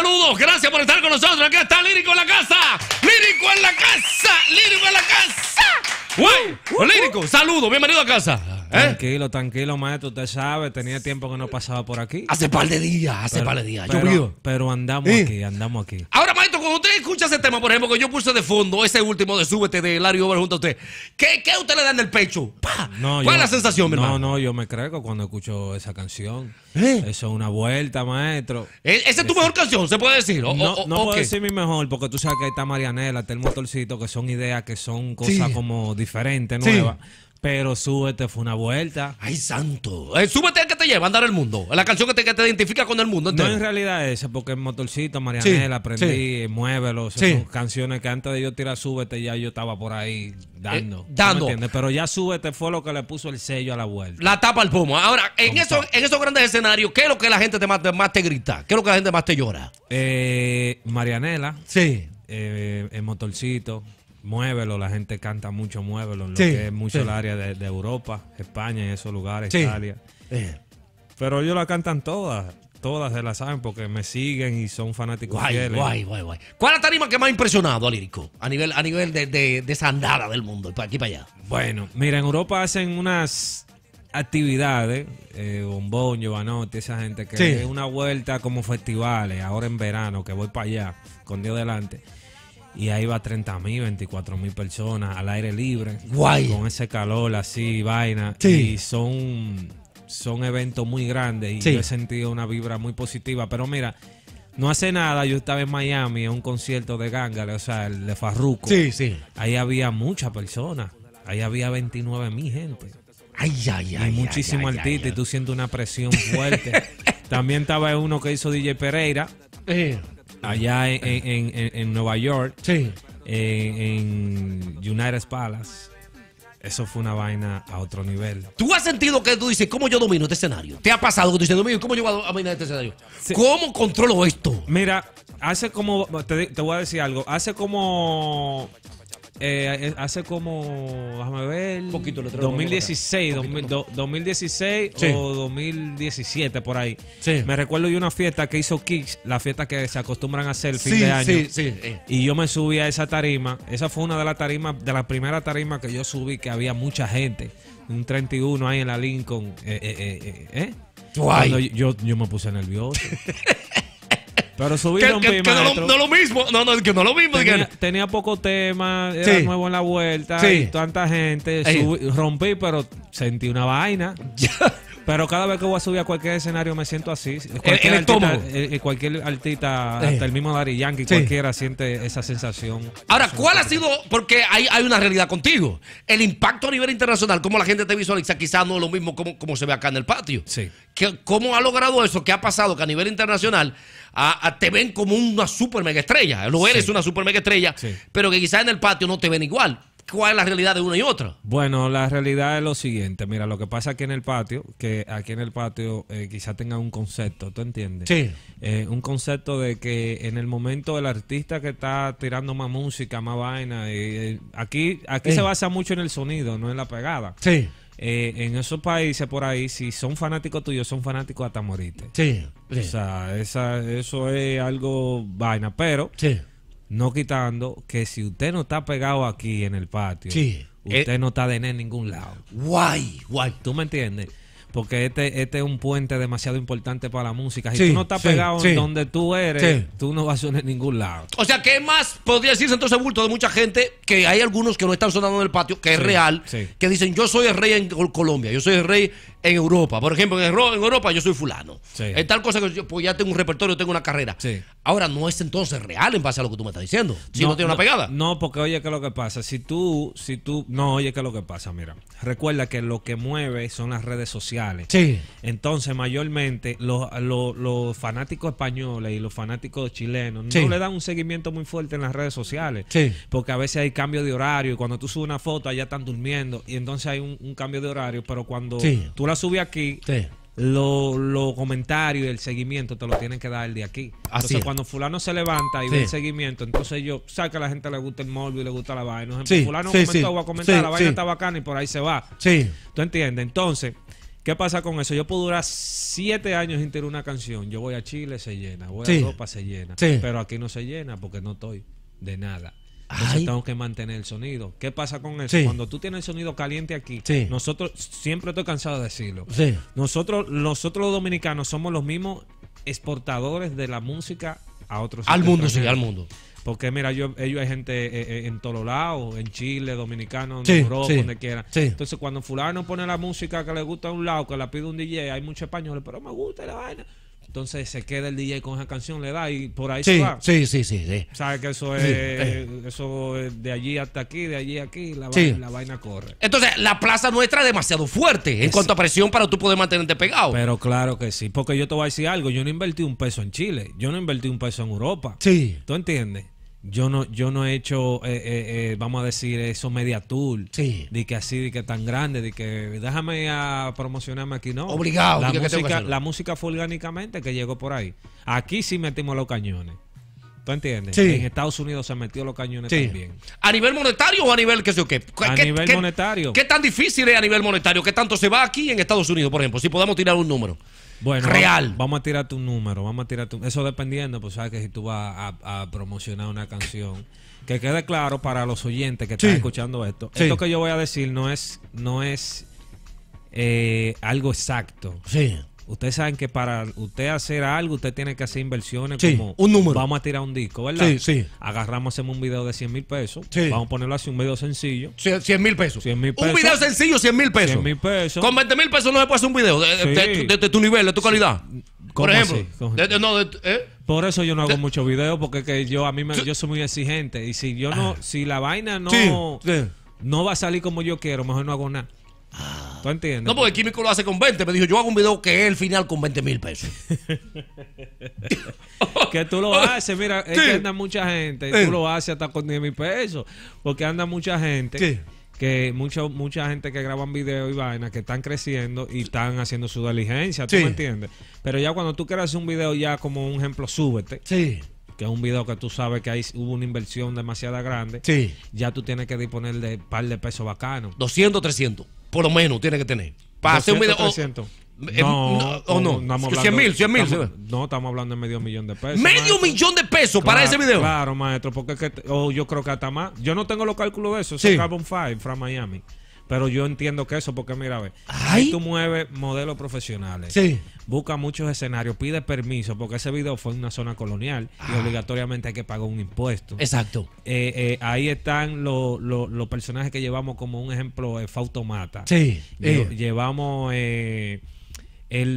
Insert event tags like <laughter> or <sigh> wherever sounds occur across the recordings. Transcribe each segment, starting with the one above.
saludos. Gracias por estar con nosotros. aquí está Lírico en la casa. Lírico en la casa. Lírico en la casa. ¡Wey! Uh, uh, pues, uh. Lírico, saludos. Bienvenido a casa. ¿Eh? Tranquilo, tranquilo, maestro. Usted sabe, tenía tiempo que no pasaba por aquí. Hace par de días, hace par de días. Pero, pero andamos aquí, andamos aquí maestro, cuando usted escucha ese tema, por ejemplo, que yo puse de fondo, ese último de súbete de Larry Over junto a usted, ¿qué, qué usted le da en el pecho? ¿Cuál es la sensación, mi hermano? No, no, yo me creo cuando escucho esa canción. ¿Eh? Eso es una vuelta, maestro. ¿E, ¿Esa es tu mejor canción? ¿Se puede decir? no, mi mejor, porque tú sabes que ahí está Marianela, está el motorcito, que son ideas que son cosas como diferentes, nuevas. Pero súbete fue una vuelta. Ay, santo. es eh, súbete que te lleva a andar el mundo. La canción que te, identifica con el mundo. No, en realidad ese porque el motorcito, Marianela, aprendí, eh, muévelo. Son canciones que antes de yo tirar súbete, ya yo estaba por ahí dando. Eh, dando. Pero ya súbete fue lo que le puso el sello a la vuelta. La tapa al pomo. Ahora, en esos, en esos grandes escenarios, ¿qué es lo que la gente más, te grita? ¿Qué es lo que la gente más te llora? Marianela. Sí. el motorcito muévelo, la gente canta mucho muévelo, en lo que es mucho el área de, Europa, España, y esos lugares, Italia. Eh. Pero ellos la cantan todas, todas se la saben porque me siguen y son fanáticos guay, Guay, guay, guay. ¿Cuál es la tarima que más ha impresionado a Lírico a nivel, a nivel de, de, de esa andada del mundo, para aquí para allá? Bueno, mira, en Europa hacen unas actividades, eh, Bombón, Giovanotti, esa gente que es una vuelta como festivales, ahora en verano, que voy para allá, con Dios delante. Y ahí va 30 mil, 24 mil personas al aire libre. Guay. Con ese calor así, vaina. Sí. Y son, son eventos muy grandes y yo he sentido una vibra muy positiva. Pero mira, no hace nada, yo estaba en Miami en un concierto de Ganga o sea, el de Farruko. Sí, sí. Ahí había muchas personas. Ahí había 29 mil gente. Ay, ay, ay. hay muchísimo artistas, y tú sientes una presión fuerte. <laughs> También estaba uno que hizo DJ Pereira. Eh allá en, en, en, Nueva York, sí. en, United Palace. Eso fue una vaina a otro nivel. ¿Tú has sentido que tú dices, cómo yo domino este escenario? ¿Te ha pasado que tú dices, cómo yo voy a dominar este escenario? ¿Cómo controlo esto? Mira, hace como, te, te voy a decir algo, hace como eh, eh, hace como, déjame ver, poquito, 2016, 2016 o 2017 por ahí. Me recuerdo de una fiesta que hizo Kix la fiesta que se acostumbran a hacer el fin de año. Y yo me subí a esa tarima. Esa fue una de las tarimas, de la primera tarima que yo subí que había mucha gente. Un 31 ahí en la Lincoln. Eh, eh, eh yo, yo me puse nervioso. <laughs> Pero subí rompí, que no, lo, mismo. No, no, que no lo mismo. Tenía, poco tema, era nuevo en la vuelta, sí. y tanta gente. rompí, pero sentí una vaina. <laughs> Pero cada vez que voy a subir a cualquier escenario me siento así. Cualquier el, el artista, eh, eh, cualquier eh. hasta el mismo Dari Yankee, cualquiera siente esa sensación. Ahora, ¿cuál ha sido? Porque hay, hay una realidad contigo. El impacto a nivel internacional, cómo la gente te visualiza, quizás no es lo mismo como, se ve acá en el patio. Sí. ¿Cómo ha logrado eso? ¿Qué ha pasado? Que a nivel internacional te ven como una super mega estrella. Lo eres una super mega estrella, pero que quizás en el patio no te ven igual. ¿Cuál es la realidad de uno y otro? Bueno, la realidad es lo siguiente. Mira, lo que pasa aquí en el patio, que aquí en el patio quizás eh, quizá tenga un concepto, ¿tú entiendes? Sí. Eh, un concepto de que en el momento el artista que está tirando más música, más vaina, eh, aquí, aquí se basa mucho en el sonido, no en la pegada. Sí. en esos países por ahí, si son fanáticos tuyos, son fanáticos hasta morirte. Sí, O sea, eso es algo vaina. Pero sí no quitando que si usted no está pegado aquí en el patio, usted eh. no está de en ningún lado. Guay, guay. ¿Tú me entiendes? Porque este, este es un puente demasiado importante para la música. Si tú no estás pegado en donde tú eres, tú no vas a sonar en ningún lado. O sea, ¿qué más podría decirse entonces bulto de mucha gente que hay algunos que no están sonando en el patio, que es real, que dicen yo soy el rey en Colombia, yo soy el rey en Europa. Por ejemplo, en Europa yo soy fulano. Es tal cosa que yo pues ya tengo un repertorio, tengo una carrera. Ahora no es entonces real en base a lo que tú me estás diciendo. Si no, tiene una pegada. No, porque oye, ¿qué es lo que pasa? Si tú, si tú, no, oye, ¿qué es lo que pasa? Mira, recuerda que lo que mueve son las redes sociales. Sí. Entonces, mayormente, los, fanáticos españoles y los fanáticos chilenos no le dan un seguimiento muy fuerte en las redes sociales. Porque a veces hay cambio de horario y cuando tú subes una foto allá están durmiendo y entonces hay un, cambio de horario, pero cuando tú sube subí aquí, los comentarios y el seguimiento te lo tienen que dar el de aquí. Así entonces, cuando fulano se levanta y ve el seguimiento, entonces yo, saca que a la gente le gusta el móvil, y le gusta la vaina. Entonces, fulano comentó, voy a comentar, la vaina está bacana y por ahí se va. Sí. ¿Tú entiendes? Entonces... ¿Qué pasa con eso? Yo puedo durar siete años sin tirar una canción. Yo voy a Chile, se llena. Voy a Europa, se llena. Pero aquí no se llena porque no estoy de nada. Entonces tengo que mantener el sonido. ¿Qué pasa con eso? Cuando tú tienes el sonido caliente aquí, nosotros, siempre estoy cansado de decirlo, sí. nosotros, nosotros los dominicanos somos los mismos exportadores de la música a otros Al mundo, sí, al mundo. Porque mira, yo, ellos hay gente eh, eh, en todos lados, en Chile, dominicano, en donde quiera. Entonces, cuando fulano pone la música que le gusta a un lado, que la pide un DJ, hay muchos españoles, pero me gusta la vaina. Entonces se queda el DJ con esa canción, le da y por ahí sí, se va. Sí, sí, sí, sí. Sabes que eso es, eh. eso de allí hasta aquí, de allí a aquí, la, vaina, la vaina corre. Entonces, la plaza nuestra es demasiado fuerte en cuanto a presión para tú poder mantenerte pegado. Pero claro que sí, porque yo te voy a decir algo, yo no invertí un peso en Chile, yo no invertí un peso en Europa. Sí. ¿Tú entiendes? yo no, yo no he hecho, eh, eh, eh, vamos a decir, Eso media tour. Sí. De que así, de que tan grande, de que déjame a promocionarme aquí, ¿no? Obligado. La, música, la música fue orgánicamente que llegó por ahí. Aquí sí metimos los cañones. ¿Tú entiendes? Sí. En Estados Unidos se metió los cañones también. ¿A nivel monetario o a nivel qué sé yo qué? A nivel monetario. ¿Qué tan difícil es a nivel monetario? ¿Qué tanto se va aquí en Estados Unidos, por ejemplo? Si podemos tirar un número. Bueno, real. Vamos a tirar tu número, vamos a tirar tu... Eso dependiendo, pues sabes que si tú vas a, promocionar una canción, que quede claro para los oyentes que están escuchando esto. Esto que yo voy a decir no es, no es eh, algo exacto. Sí. Ustedes saben que para usted hacer algo, usted tiene que hacer inversiones como un número. Vamos a tirar un disco, ¿verdad? Sí, sí. Agarramos, hacemos un video de 100 mil pesos. Sí. Vamos a ponerlo así, un video sencillo. 100 mil pesos. Un video sencillo, 100 mil pesos. 100 pesos. Con 20 mil pesos no se puede hacer un video de, tu nivel, de tu calidad. Por ejemplo. Eh. Por eso yo no hago muchos videos porque que yo a mí yo soy muy exigente y si yo no ah. si la vaina no no va a salir como yo quiero, mejor no hago nada. Ah. ¿Tú entiendes? No, porque el químico lo hace con 20. Me dijo, yo hago un video que es el final con 20 mil pesos. <laughs> que tú lo <laughs> haces, mira, es anda mucha gente. Tú lo haces hasta con 10 mil pesos. Porque anda mucha gente. que mucha, mucha gente que graban videos y vainas que están creciendo y están haciendo su diligencia, ¿tú entiendes? Pero ya cuando tú quieras hacer un video ya como un ejemplo, súbete. Sí. Que es un video que tú sabes que ahí hubo una inversión demasiada grande. Sí. Ya tú tienes que disponer de un par de pesos bacanos. 200, 300 por lo menos tiene que tener. Para hacer un video. No, o no. 100 mil, 100 mil. No, estamos hablando de medio millón de pesos. ¿Medio millón de pesos para ese video? Claro, maestro, porque oh, yo creo que hasta más. Yo no tengo los cálculos de eso. Sí. Carbon Five, from Miami. Pero yo entiendo que eso, porque mira, ve, ahí tú mueves modelos profesionales. Sí. Busca muchos escenarios, pide permiso, porque ese video fue en una zona colonial y ah. obligatoriamente hay que pagar un impuesto. Exacto. Eh, eh, ahí están los personajes que llevamos, como un ejemplo, eh, Fautomata. Sí. llevamos. el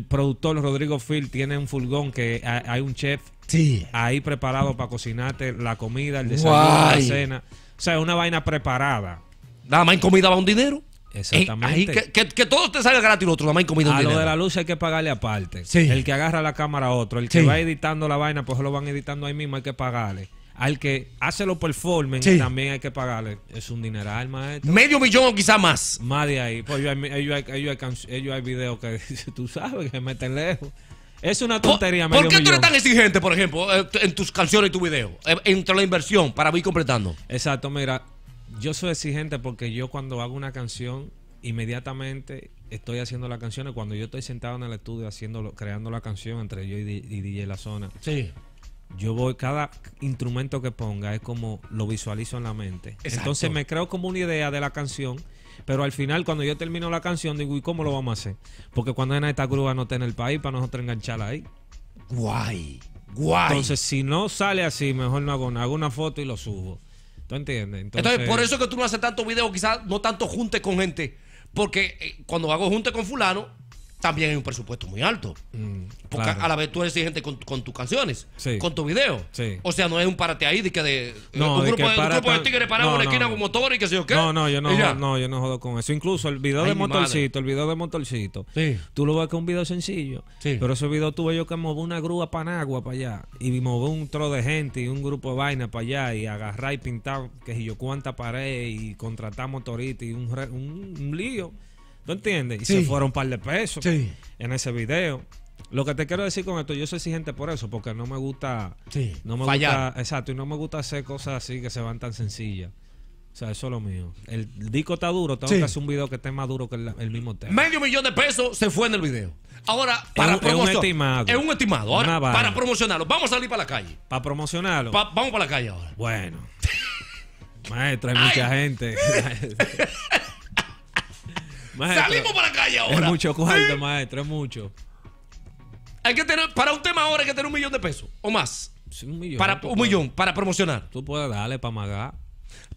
productor Rodrigo Phil tiene un furgón que hay, un chef sí. ahí preparado para cocinarte la comida, el desayuno, la cena. O sea, una vaina preparada. Nada más en comida va un dinero. Exactamente. que, todo te sale gratis y otro, nada más en comida. A lo de la luz hay que pagarle aparte. Sí. El que agarra la cámara a otro. El que va editando la vaina, pues lo van editando ahí mismo, hay que pagarle. Al que hace los performance también hay que pagarle. Es un dineral, maestro. Medio millón o quizá más. Más de ahí. Pues ellos eh, hay, videos que <laughs> tú sabes que meten lejos. Es una tontería. ¿Por, ¿por qué tú eres tan exigente, por ejemplo, eh, en tus canciones y tu video? Eh, entre la inversión para ir completando. Exacto, mira, yo soy exigente porque yo cuando hago una canción, inmediatamente estoy haciendo las canciones. Cuando yo estoy sentado en el estudio haciendo, creando la canción entre yo y, DJ La Zona. Sí. Yo voy, cada instrumento que ponga es como lo visualizo en la mente. Entonces me creo como una idea de la canción. Pero al final, cuando yo termino la canción, digo, ¿y cómo lo vamos a hacer? Porque cuando en esta grúa no está en el país para nosotros engancharla ahí. Guay. Guay. Entonces, si no sale así, mejor no hago nada. Hago una foto y lo subo. ¿Tú entiendes? Entonces, por eso que tú no haces tantos videos, quizás no tanto juntes con gente. Porque eh, cuando hago junte con fulano, también hay un presupuesto muy alto. Mm, porque a la vez tú eres gente con, tus canciones, con tu video. O sea, no es un parate ahí de que un, grupo, de tigres parado una esquina con motor y que sé yo qué. No, no, yo no, yo no jodo con eso. Incluso el video de Motorcito, el video de Motorcito, tú lo ves que es un video sencillo, pero ese video tuve yo que mover una grúa panagua para allá y mover un tro de gente y un grupo de vaina para allá y agarrar y pintar que si yo cuánta pared y contratar motorista y un, un lío. ¿Tú entiendes? Y se fueron un par de pesos sí. en ese video. Lo que te quiero decir con esto, yo soy exigente por eso, porque no me gusta. Sí. No me Gusta, exacto, y no me gusta hacer cosas así que se van tan sencillas. O sea, eso es lo mío. El disco está duro, tengo que hacer un video que esté más duro que el, mismo tema. Medio millón de pesos se fue en el video. Ahora, para promocionarlo. Es un estimado. para promocionarlo. Vamos a salir para la calle. Para promocionarlo. vamos para la calle ahora. Bueno. <laughs> Maestro, hay mucha gente. <laughs> Salimos para la calle ahora. Es mucho cuarto, maestro, es mucho. Hay que tener, para un tema ahora hay que tener un millón de pesos o más. un millón. Para, un millón, para promocionar. Tú puedes darle para amagar.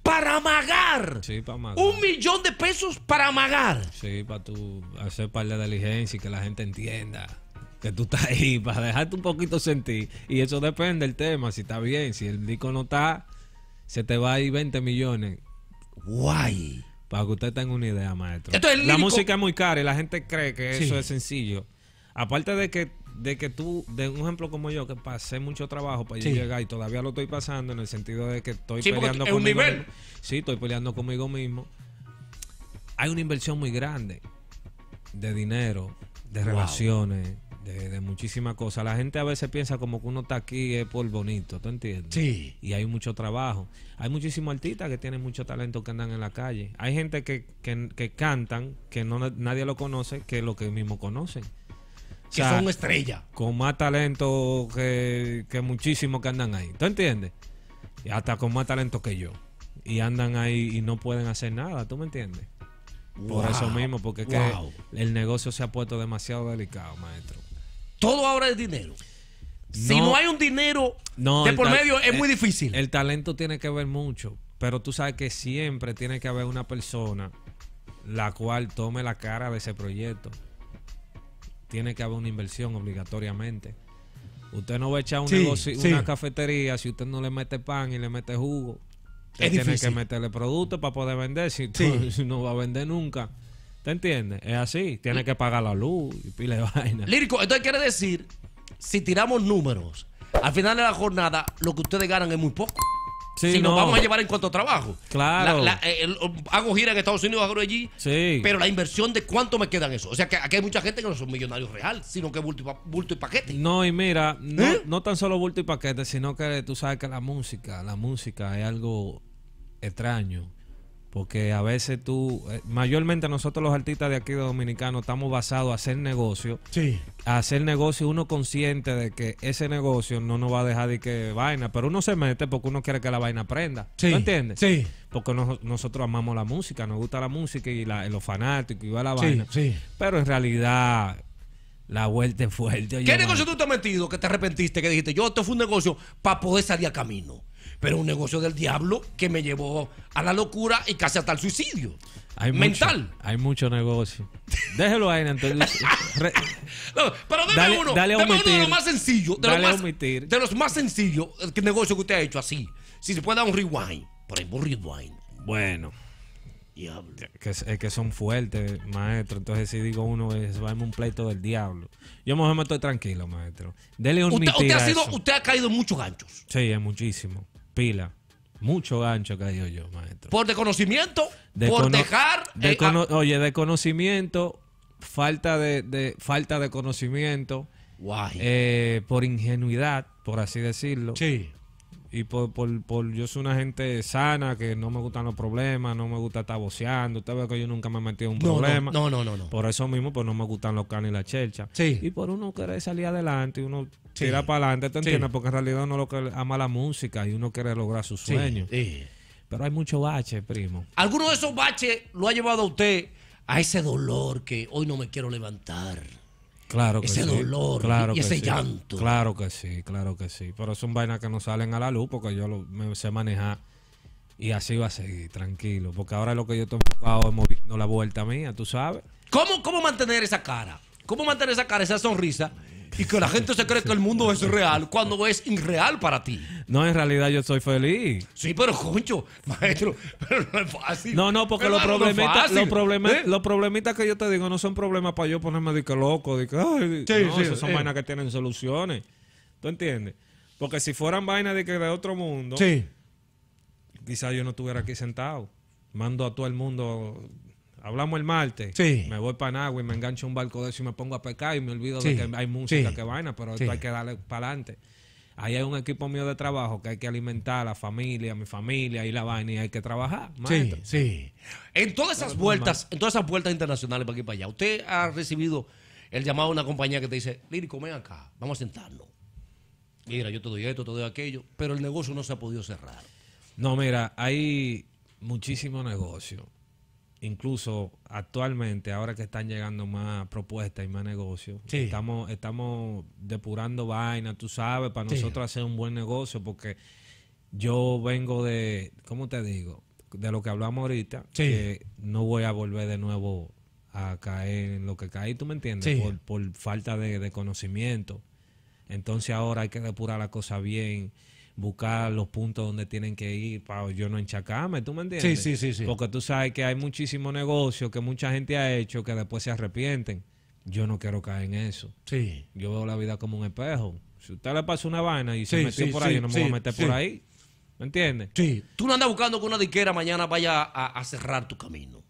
¿Para amagar? Sí, para amagar. Un millón de pesos para amagar. Sí, para tú hacer par de diligencia y que la gente entienda que tú estás ahí, <laughs> para dejarte un poquito sentir. Y eso depende del tema, si está bien, si el disco no está, se te va ahí 20 millones. Guay. Para que usted tenga una idea, maestro. la música es muy cara y la gente cree que eso es sencillo. Aparte de que, de que tú, de un ejemplo como yo, que pasé mucho trabajo para llegar y todavía lo estoy pasando en el sentido de que estoy peleando conmigo. Mismo. Sí, estoy peleando conmigo mismo. Hay una inversión muy grande de dinero, de relaciones, de, muchísimas cosas. La gente a veces piensa como que uno está aquí es por bonito, ¿tú entiendes? Sí. Y hay mucho trabajo. Hay muchísimos artistas que tienen mucho talento que andan en la calle. Hay gente que, que, cantan, que no nadie lo conoce, que lo que mismo conocen. que son estrellas. Con más talento que, que muchísimos que andan ahí. ¿Tú entiendes? Hasta con más talento que yo. Y andan ahí y no pueden hacer nada, ¿tú me entiendes? Por eso mismo, porque el negocio se ha puesto demasiado delicado, maestro. Todo ahora es dinero. si no hay un dinero de por medio, es muy difícil. El talento tiene que ver mucho, pero tú sabes que siempre tiene que haber una persona la cual tome la cara de ese proyecto. Tiene que haber una inversión obligatoriamente. Usted no va a echar un negocio, una cafetería si usted no le mete pan y le mete jugo. tiene que meterle producto para poder vender. Si <laughs> no va a vender nunca. ¿Te entiendes? Es así. Tiene que pagar la luz y pile de vaina. Lírico, entonces quiere decir, si tiramos números, al final de la jornada, lo que ustedes ganan es muy poco. si nos vamos a llevar en cuanto a trabajo. Claro. Eh, eh, hago gira en Estados Unidos, hago allí. Sí. Pero la inversión de cuánto me quedan eso. O sea que aquí hay mucha gente que no son millonarios reales, sino que bulto bulto y paquete. No, y mira, no, ¿Eh? no tan solo bulto y paquete, sino que tú sabes que la música, la música es algo extraño porque a veces tú, eh, mayormente nosotros los artistas de aquí de Dominicano estamos basados a hacer negocio, sí. a hacer negocio uno consciente de que ese negocio no nos va a dejar de que vaina, pero uno se mete porque uno quiere que la vaina prenda, sí. ¿no entiendes? Sí. Porque nosotros amamos la música, nos gusta la música y la, los fanáticos y va la vaina, sí. pero en realidad la vuelta es fuerte. ¿Qué negocio tú te has metido que te arrepentiste, que dijiste, yo esto fue un negocio para poder salir a camino? pero un negocio del diablo que me llevó a la locura y casi hasta el suicidio. mental. hay mucho negocio. Déjelo ahí, entonces. <laughs> pero dame uno. Dale uno de los más sencillos. De, los más, de los más sencillos el negocio que usted ha hecho así. Si se puede dar un rewind. Por ejemplo, rewind. Bueno. Diablo. Que, es que son fuertes, maestro. Entonces, si digo uno, es un pleito del diablo. Yo mejor me estoy tranquilo, maestro. Dele un usted, usted ha, sido, usted ha caído en muchos ganchos. Sí, en muchísimo. Pila. Mucho gancho que yo, maestro. Por desconocimiento, por dejar. De eh, ah. Oye, desconocimiento, falta de, de, falta de conocimiento, eh, por ingenuidad, por así decirlo. Sí. Y por, por, yo soy una gente sana, que no me gustan los problemas, no me gusta estar voceando. Usted ve que yo nunca me he metido en un problema. No, no, no, Por eso mismo, pues no me gustan los canes y la chercha Sí. Y por uno querer salir adelante, uno tira para adelante, ¿te entiendes? Porque en realidad uno lo que ama la música y uno quiere lograr sus sueños. Sí. Pero hay muchos baches, primo. ¿Alguno de esos baches lo ha llevado a usted a ese dolor que hoy no me quiero levantar? Claro que ese dolor claro y, ese llanto. Claro que sí, claro que sí. Pero son vainas que no salen a la luz porque yo lo, me sé manejar y así va a seguir, tranquilo. Porque ahora lo que yo estoy enfocado es moviendo la vuelta mía, tú sabes. ¿Cómo, cómo mantener esa cara? ¿Cómo mantener esa cara, esa sonrisa? y que la gente se cree que el mundo es real cuando es irreal para ti. No, en realidad yo soy feliz. Sí, pero concho, maestro, pero no es fácil. No, no, porque los problemitas, ¿eh? problemitas que yo te digo no son problemas para yo ponerme de que loco, de que, no, son eh. vainas que tienen soluciones. ¿Tú entiendes? Porque si fueran vainas de que de otro mundo, sí. quizás yo no estuviera aquí sentado. Mando a todo el mundo hablamos el martes, sí. me voy para Nagua y me engancho un barco de eso y me pongo a pecar y me olvido de que hay música, que vaina, pero esto hay que darle para adelante. Ahí hay un equipo mío de trabajo que hay que alimentar a la familia, a mi familia y la vaina y hay que trabajar. Sí, sí. En todas esas vueltas, en todas esas vueltas internacionales para aquí y para allá, usted ha recibido el llamado de una compañía que te dice, Lírico, ven acá, vamos a sentarnos. Mira, yo te doy esto, te doy aquello, pero el negocio no se ha podido cerrar. No, mira, hay muchísimo negocio incluso actualmente, ahora que están llegando más propuestas y más negocios, estamos, estamos depurando vainas, tú sabes, para nosotros hacer un buen negocio, porque yo vengo de, ¿cómo te digo? De lo que hablamos ahorita, que no voy a volver de nuevo a caer en lo que caí, ¿tú me entiendes? Por, por, falta de, de conocimiento. Entonces ahora hay que depurar la cosa bien buscar los puntos donde tienen que ir para yo no enchacarme, ¿tú me entiendes? Sí, sí, sí, Porque tú sabes que hay muchísimo negocio que mucha gente ha hecho que después se arrepienten. Yo no quiero caer en eso. Sí. Yo veo la vida como un espejo. Si usted le pasa una vaina y se metió por ahí, yo no me voy a meter por ahí. ¿Me entiendes? Sí. Tú no andas buscando que una diquera mañana vaya a, cerrar tu camino.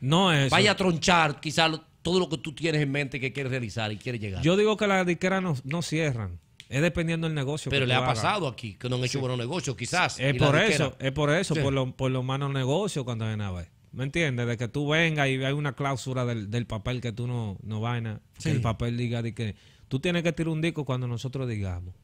No es. Vaya a tronchar quizás todo lo que tú tienes en mente que quieres realizar y quieres llegar. Yo digo que las disqueras no cierran. Es dependiendo del negocio. Pero le ha pasado aquí, que no han hecho buenos negocios, quizás. Es por eso, es por eso, por, lo, por los malos negocios cuando hay nada. ¿Me entiendes? De que tú vengas y hay una cláusula del, del papel que tú no, no el papel diga de que tú tienes que tirar un disco cuando nosotros digamos.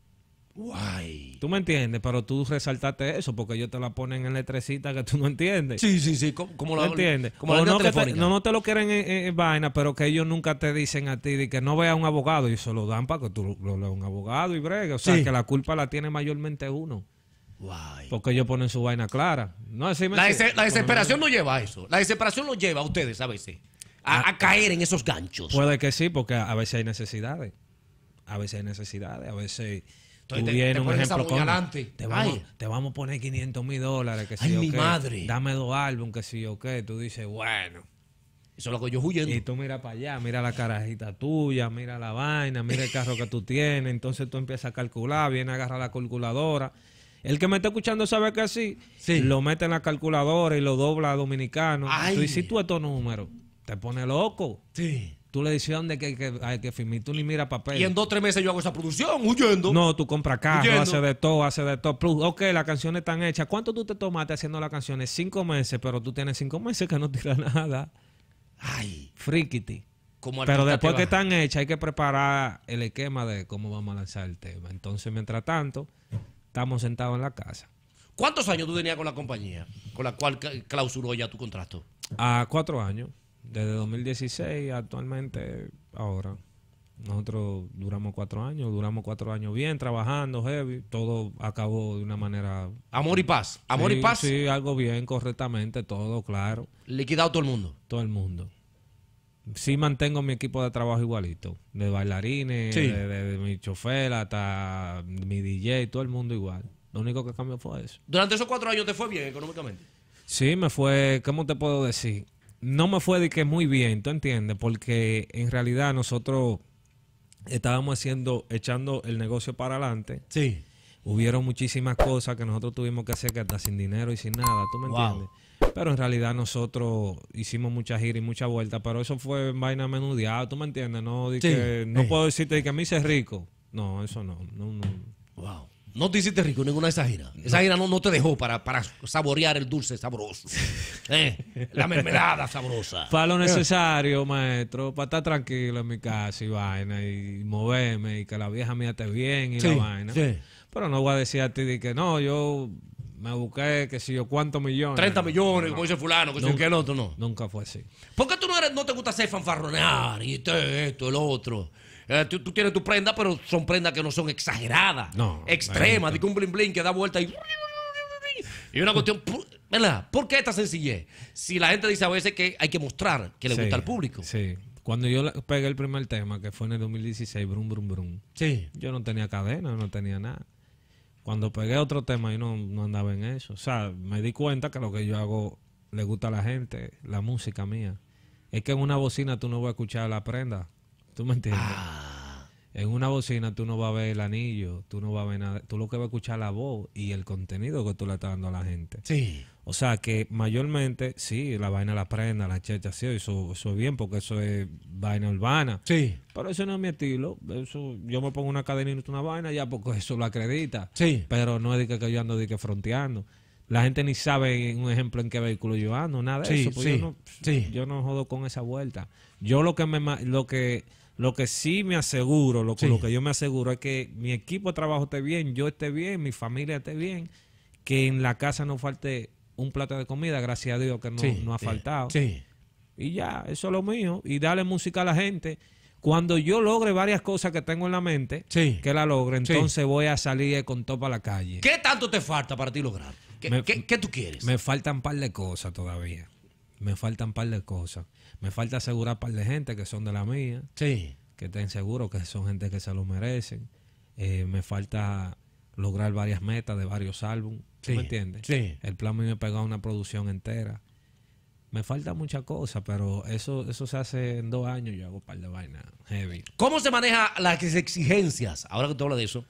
Guay. Tú me entiendes, pero tú resaltaste eso porque ellos te la ponen en letrecita que tú no entiendes. Sí, sí, sí. Como, lo la entiendes. no, te, no, te lo quieren en, vaina, pero que ellos nunca te dicen a ti de que no veas un abogado y se lo dan para que tú lo leas un abogado y brega. O sea, que la culpa la tiene mayormente uno. Guay. Porque ellos ponen su vaina clara. No, la, desesperación no lleva a eso. La desesperación lo lleva a ustedes a veces ah, a caer en esos ganchos. Puede que sí, porque a veces hay necesidades. A veces hay necesidades, a veces un ejemplo, te, vamos, a poner 500 mil dólares, que si madre. Dame dos álbumes, que si yo qué. Tú dices, bueno. Eso es lo que yo huyendo. Y tú mira para allá, mira la carajita tuya, mira la vaina, mira el carro que tú tienes. Entonces tú empiezas a calcular, viene a agarrar la calculadora. El que me está escuchando sabe que sí. sí. Lo mete en la calculadora y lo dobla a dominicano. Ay. Tú hiciste tú estos números, te pone loco. Sí. Tú le dices que, hay que firmar. Tú ni mira papel. Y en dos o tres meses yo hago esa producción, huyendo. No, tú compras carro, hace de todo, hace de todo. Plus, ok, las canciones están hechas. ¿Cuánto tú te tomaste haciendo las canciones? Cinco meses, pero tú tienes cinco meses que no tiras <laughs> nada. Ay. Frikity. pero después que están hechas, hay que preparar el esquema de cómo vamos a lanzar el tema. Entonces, mientras tanto, estamos sentados en la casa. ¿Cuántos años tú tenías con la compañía con la cual clausuró ya tu contrato? A cuatro años. Desde 2016 actualmente ahora. Nosotros duramos cuatro años, duramos cuatro años bien, trabajando, heavy. Todo acabó de una manera. Amor y paz. Amor y paz. Sí, algo bien, correctamente, todo claro. Liquidado todo el mundo. Todo el mundo. Sí mantengo mi equipo de trabajo igualito. De bailarines, de, de, mi chofer hasta mi DJ, todo el mundo igual. Lo único que cambió fue eso. Durante esos cuatro años te fue bien económicamente. Sí, me fue, ¿cómo te puedo decir? no me fue de que muy bien, ¿tú entiendes? Porque en realidad nosotros estábamos haciendo, echando el negocio para adelante. Sí. Hubieron muchísimas cosas que nosotros tuvimos que hacer que hasta sin dinero y sin nada, ¿tú me entiendes? Pero en realidad nosotros hicimos muchas giras y muchas vueltas, pero eso fue vaina menudeada, ¿tú me entiendes? No, que, no puedo decirte que a mí se rico. No, eso no. no, no. Wow. No te hiciste rico ninguna de esas giras. Esa gira no, te dejó para, para saborear el dulce sabroso. <laughs> Eh, la mermelada sabrosa. Para lo eh. necesario, maestro, para estar tranquilo en mi casa y vaina, y moverme, y que la vieja mía esté bien y la vaina. Pero no voy a decir a ti de que no, yo me busqué, que si yo, cuántos millones. 30 millones, como dice fulano, que nunca, el otro, no. Nunca fue así. ¿Por qué tú no, eres, no te gusta hacer fanfarronear y te, esto, el otro? Eh, tú, tienes tu prenda, pero son prendas que no son exageradas, no, extremas, de un bling bling que da vuelta y. Y una cuestión, ¿verdad? ¿Por qué esta sencillez? Si la gente dice a veces que hay que mostrar que le gusta al público. Sí. Cuando yo pegué el primer tema, que fue en el 2016, Brum Brum Brum. Sí. Yo no tenía cadena, no tenía nada. Cuando pegué otro tema, yo no, no andaba en eso. O sea, me di cuenta que lo que yo hago le gusta a la gente, la música mía. Es que en una bocina tú no vas a escuchar la prenda. ¿Tú me entiendes? Ah, en una bocina tú no vas a ver el anillo, tú no vas a ver nada, tú lo que vas a escuchar la voz y el contenido que tú le estás dando a la gente. Sí. O sea que mayormente, sí, la vaina la prenda, la checha, sí, eso, es bien porque eso es vaina urbana. Sí. Pero eso no es mi estilo. Eso, yo me pongo una cadena y una vaina ya porque eso lo acredita. Sí. Pero no es de que, yo ando de que fronteando. La gente ni sabe, en un ejemplo, en qué vehículo yo ando, nada de eso. Pues yo, no, sí. yo no jodo con esa vuelta. Yo lo que me... Lo que lo que sí me aseguro, lo, que yo me aseguro es que mi equipo de trabajo esté bien, yo esté bien, mi familia esté bien, que en la casa no falte un plato de comida, gracias a Dios que no, ha eh, faltado. Sí. Y ya, eso es lo mío. Y darle música a la gente. Cuando yo logre varias cosas que tengo en la mente, que la logre, entonces voy a salir con todo para la calle. ¿Qué tanto te falta para ti lograr? ¿Qué, qué tú quieres? Me faltan un par de cosas todavía. Me faltan un par de cosas. Me falta asegurar un par de gente que son de la mía. Sí. Que estén seguros que son gente que se lo merecen. Eh, me falta lograr varias metas de varios álbumes. Sí, ¿Me entiendes? El plan mío es pegar una producción entera. Me falta mucha cosa, pero eso, eso se hace en dos años. Yo hago un par de vainas heavy. ¿Cómo se maneja las exigencias, ahora que tú hablas de eso,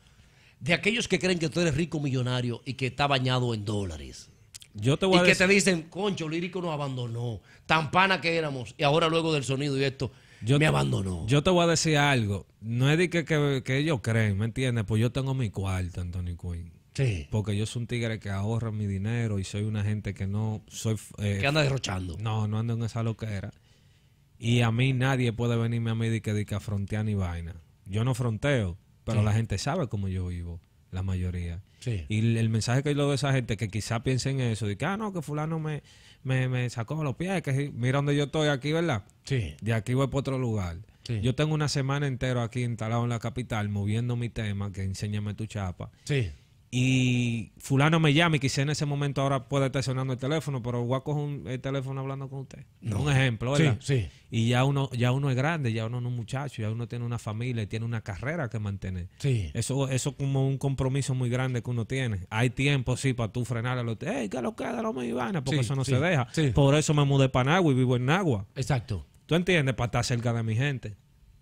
de aquellos que creen que tú eres rico millonario y que está bañado en dólares? y que te dicen, concho, lírico nos abandonó. Tan pana que éramos. Y ahora luego del sonido y esto, yo me abandonó. Yo te voy a decir algo. No es de que, ellos creen, ¿me entiendes? Pues yo tengo mi cuarto, Anthony Quinn. Sí. Porque yo soy un tigre que ahorra mi dinero y soy una gente que no soy... Eh, que anda derrochando. No, no ando en esa loquera. Y a mí nadie puede venirme a mí de que, diga frontear ni vaina. Yo no fronteo, pero la gente sabe cómo yo vivo la mayoría. Y el mensaje que yo doy a esa gente que quizá piensen eso, de que, ah, no, que fulano me, me, me sacó los pies, que mira donde yo estoy aquí, ¿verdad? Sí. De aquí voy para otro lugar. Yo tengo una semana entero aquí instalado en la capital moviendo mi tema, que enséñame tu chapa. Sí y fulano me llama y quizá en ese momento ahora pueda estar sonando el teléfono, pero voy a coger un, el teléfono hablando con usted. Un ejemplo, ¿verdad? Sí, sí. Y ya uno, ya uno es grande, ya uno no es un muchacho, ya uno tiene una familia, y tiene una carrera que mantener. Sí. Eso es como un compromiso muy grande que uno tiene. Hay tiempo, sí, para tú frenar a los... ¡Ey, que lo queda, lo me Ivana! Porque eso no se deja. Por eso me mudé para Nagua y vivo en Nagua. Exacto. ¿Tú entiendes? Para estar cerca de mi gente.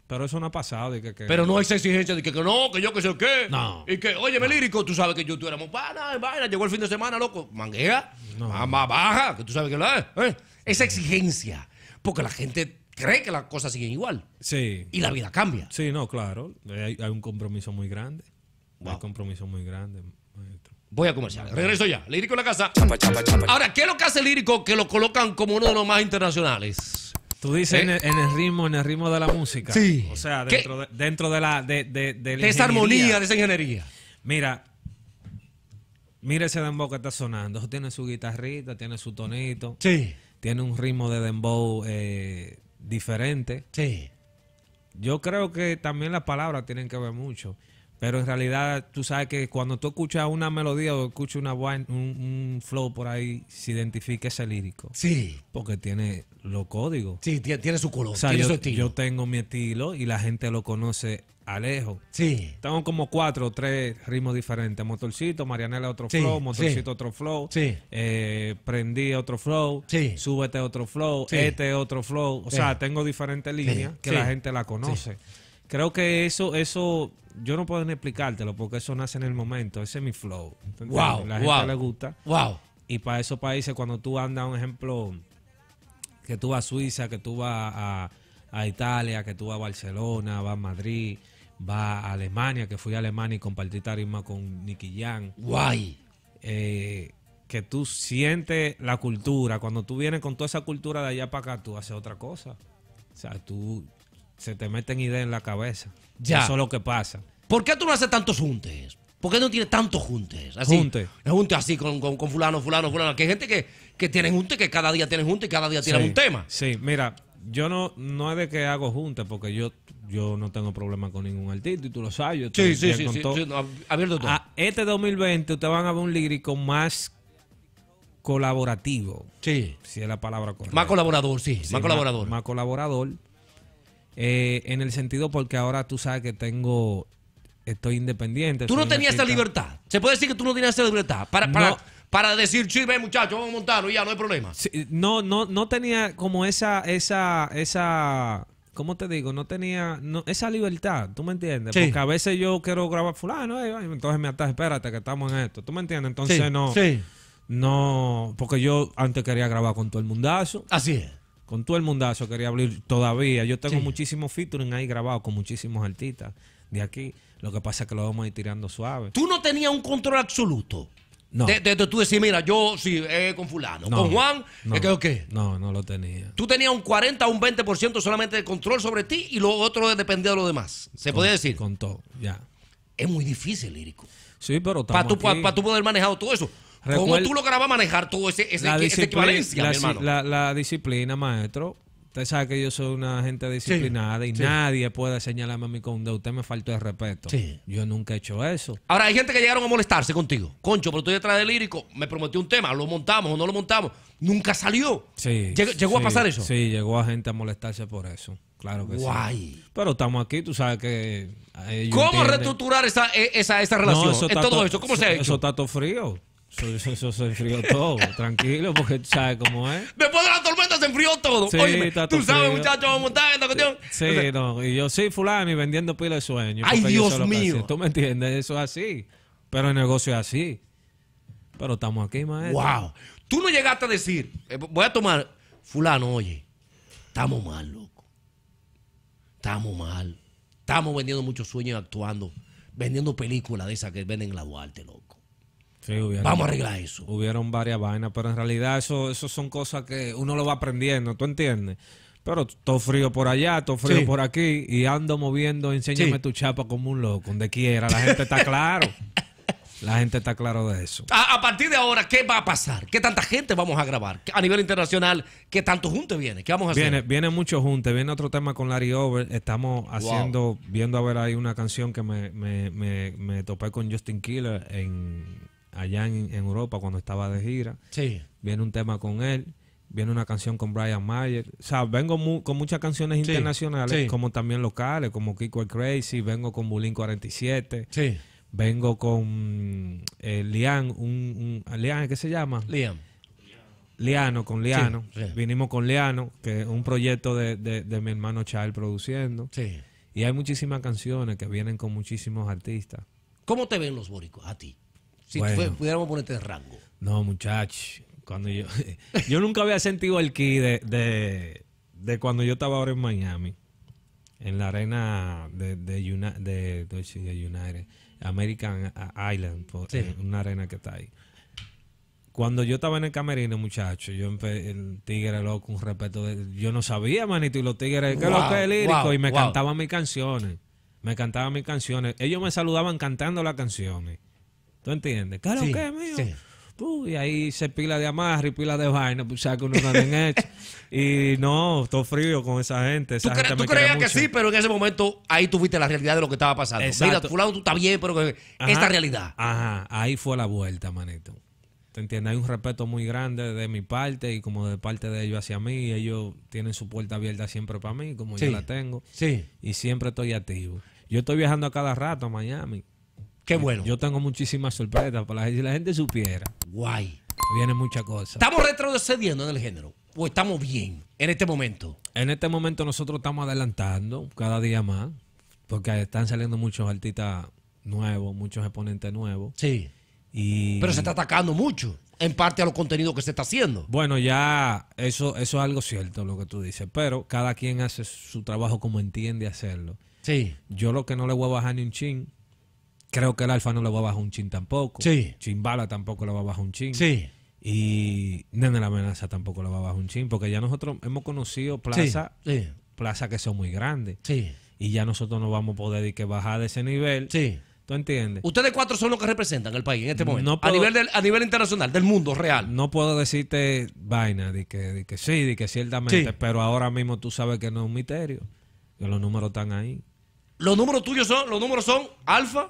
Pero eso no ha pasado. Pero no hay esa exigencia de que, no, que yo que sé qué. No. Y que, oye, me lírico, tú sabes que yo tú éramos vaina, llegó el fin de semana, loco. Manguea, no. baja, que tú sabes que la es. Eh, eh. Esa exigencia. Porque la gente cree que las cosas siguen igual. Sí. Y la vida cambia. Sí, no, claro. Hay, un compromiso muy grande. Hay un compromiso muy grande, Voy a comercial. Regreso ya. Lírico en la casa. Chapa, chapa, chapa. Ahora, ¿qué es lo que hace Lírico que lo colocan como uno de los más internacionales? Tú dices ¿Eh? en, el, ritmo, en el ritmo de la música. Sí. O sea, dentro, de, dentro de, la de, de, armonía, de esa ingeniería. Mira, mira ese dembow que está sonando. Tiene su guitarrita, tiene su tonito. Sí. Tiene un ritmo de dembow eh, diferente. Sí. Yo creo que también las palabras tienen que ver mucho. Pero en realidad, tú sabes que cuando tú escuchas una melodía o escuchas una un, flow por ahí, se identifica ese lírico. Sí. Porque tiene los códigos. Sí, tiene su color, yo, su estilo. Yo tengo mi estilo y la gente lo conoce a lejos. Sí. Tengo como cuatro o tres ritmos diferentes. Motorcito, Marianela otro flow, Motorcito otro flow. Sí. Eh, prendí otro flow. Sí. Súbete otro flow. Este otro flow. O sea, tengo diferentes líneas que la gente la conoce creo que eso, eso, yo no puedo ni explicártelo porque eso nace en el momento, ese es mi flow. Wow, La gente le gusta. Wow. Y para esos países, cuando tú andas, un ejemplo, que tú vas a Suiza, que tú vas a, Italia, que tú vas a Barcelona, vas a Madrid, vas a Alemania, que fui a Alemania y compartí tarima con Nicky Jan. Guay. Eh, que tú sientes la cultura. Cuando tú vienes con toda esa cultura de allá para acá, tú haces otra cosa. O sea, tú se te meten ideas en la cabeza. Eso es lo que pasa. ¿Por qué tú no haces tantos juntes? ¿Por qué no tienes tantos juntes? Así, juntes. Juntes así con, fulano, fulano, fulano. Que hay gente que, tiene juntes, que cada día tiene juntes y cada día tiene un tema. Sí, mira, yo no, no es de que hago Juntes porque yo, yo no tengo problema con ningún artista y tú lo sabes. sí, sí, sí, abierto este 2020 ustedes van a ver un lírico más colaborativo. Sí. Si es la palabra correcta. Más colaborador, sí. más colaborador. Más, colaborador. Eh, en el sentido porque ahora tú sabes que tengo estoy independiente. Tú no tenías esta libertad. Se puede decir que tú no tenías esta libertad. Para, para, decir, sí, ven muchachos, vamos a montarlo y ya, no hay problema. no, no, no tenía como esa, esa, esa, ¿cómo te digo? No tenía esa libertad, ¿tú me entiendes? Porque a veces yo quiero grabar fulano, eh, entonces me atas, espérate que estamos en esto, ¿tú me entiendes? Entonces no, no, porque yo antes quería grabar con todo el mundazo. Así es con todo el mundazo quería abrir todavía. Yo tengo muchísimos featuring ahí grabados con muchísimos artistas de aquí. Lo que pasa es que lo vamos a ir tirando suave. ¿Tú no tenías un control absoluto? No. De, tú decir, mira, yo sí, eh, con fulano, con Juan, no, ¿qué, qué? No, no lo tenía. Tú tenías un 40 o un 20% solamente de control sobre ti y lo otro dependía de los demás. ¿Se podía decir? Con todo, ya. Es muy difícil, lírico. Sí, pero Para tú, ¿Para tú poder manejar todo eso. ¿Cómo tú lograbas manejar todo ese, la equivalencia, la, hermano? La, disciplina, maestro. Usted sabe que yo soy una gente disciplinada y nadie puede señalarme a mí mi dedo. Usted me faltó de respeto. Sí. Yo nunca he hecho eso. Ahora, hay gente que llegaron a molestarse contigo. Concho, pero estoy detrás del lírico. Me prometió un tema. Lo montamos o no lo montamos. Nunca salió. Sí. ¿Llegó, a pasar eso? Sí, llegó a gente a molestarse por eso. Claro que Guay. Pero estamos aquí, tú sabes que. ¿Cómo reestructurar esa, e, esa, relación? en todo, eso, ¿cómo se ha Eso está todo frío. Eso, eso, se enfrió todo, <laughs> tranquilo, porque sabes cómo es. Después de la tormenta se enfrió todo. Sí, tú sabes, muchachos, vamos a montar esta cuestión. Sí, no, y yo sí, fulano, y vendiendo pilas de sueños. Ay, Dios mío. Tú me entiendes, eso es así. Pero el negocio es así. Pero estamos aquí, maestro. Wow. Tú no llegaste a decir, eh, voy a tomar, fulano, oye, estamos mal, loco. Estamos mal. Estamos vendiendo muchos sueños actuando, vendiendo películas de esas que venden en la Duarte, loco. Vamos a arreglar eso. Hubieron varias vainas, pero en realidad eso, eso son cosas que uno lo va aprendiendo, ¿tú entiendes? Pero todo frío por allá, todo frío por aquí, y ando moviendo, enséñame tu chapa como un loco, donde quiera, la gente está claro. <laughs> La gente está claro de eso. A, partir de ahora, ¿qué va a pasar? ¿Qué tanta gente vamos a grabar? A nivel internacional, ¿qué tanto junte viene? ¿Qué vamos a hacer? Viene, mucho junte. Viene otro tema con Larry Over. Estamos haciendo, viendo a ver ahí una canción que me, me, me, me topé con Justin Killer en, allá en, Europa cuando estaba de gira. Viene un tema con él viene una canción con Brian Mayer. O sea, vengo con muchas canciones internacionales, como también locales, como Kiko el Crazy, vengo con Bulín 47. Vengo con eh, Lian, un, Lian, ¿qué se llama? Lian. Liano, con Liano. Vinimos con Liano, que es un proyecto de, mi hermano Charles produciendo. Y hay muchísimas canciones que vienen con muchísimos artistas. ¿Cómo te ven los boricos a ti? Si pudiéramos ponerte de rango. No, muchachos. Cuando yo, <laughs> yo nunca había sentido el ki de, de, cuando yo estaba ahora en Miami, en la arena de, Una, de, United, American uh, Island, eh, una arena que está ahí cuando yo estaba en el camerino, muchacho, yo el tigre loco, un respeto. yo no sabía, manito, y los tigres, que lo lírico, y me cantaban mis canciones. Me cantaban mis canciones. Ellos me saludaban cantando las canciones. ¿Tú entiendes? Claro, que mío? Tú, y ahí se pila de amarre y pila de vaina, pues que uno hecho. Y no, estoy frío con esa gente. ¿Tú, creías que sí, pero en ese momento ahí tuviste la realidad de lo que estaba pasando. Exacto. Mira, lado tú estás bien, pero esta realidad. Ajá, ahí fue la vuelta, manito. ¿Te entiendes? Hay un respeto muy grande de mi parte y como de parte de ellos hacia mí. Ellos tienen su puerta abierta siempre para mí, como yo la tengo. Sí. Y siempre estoy activo. Yo estoy viajando a cada rato a Miami. Qué eh, bueno. Yo tengo muchísimas sorpresas para la Si la gente supiera. Guay. Viene muchas cosas. Estamos retrocediendo en el género. O estamos bien en este momento. En este momento nosotros estamos adelantando cada día más. Porque están saliendo muchos artistas nuevos, muchos exponentes nuevos. Sí. Pero se está atacando mucho, en parte a los contenidos que se está haciendo. Bueno, ya eso, eso es algo cierto lo que tú dices, pero cada quien hace su trabajo como entiende hacerlo. Sí. Yo lo que no le voy a bajar ni un ching... Creo que el Alfa no le va a bajar un chin tampoco. Sí. Chimbala tampoco le va a bajar un chin. Sí. Y Nene la Amenaza tampoco le va a bajar un chin, porque ya nosotros hemos conocido plazas plaza que son muy grandes. Sí. Y ya nosotros no vamos a poder que bajar de ese nivel. Sí. ¿Tú entiendes? Ustedes cuatro son los que representan el país en este momento. a, nivel internacional, del mundo real. No puedo decirte vaina de que, sí, de que ciertamente, pero ahora mismo tú sabes que no es un misterio. Que los números están ahí. Los números tuyos son, los números son alfa,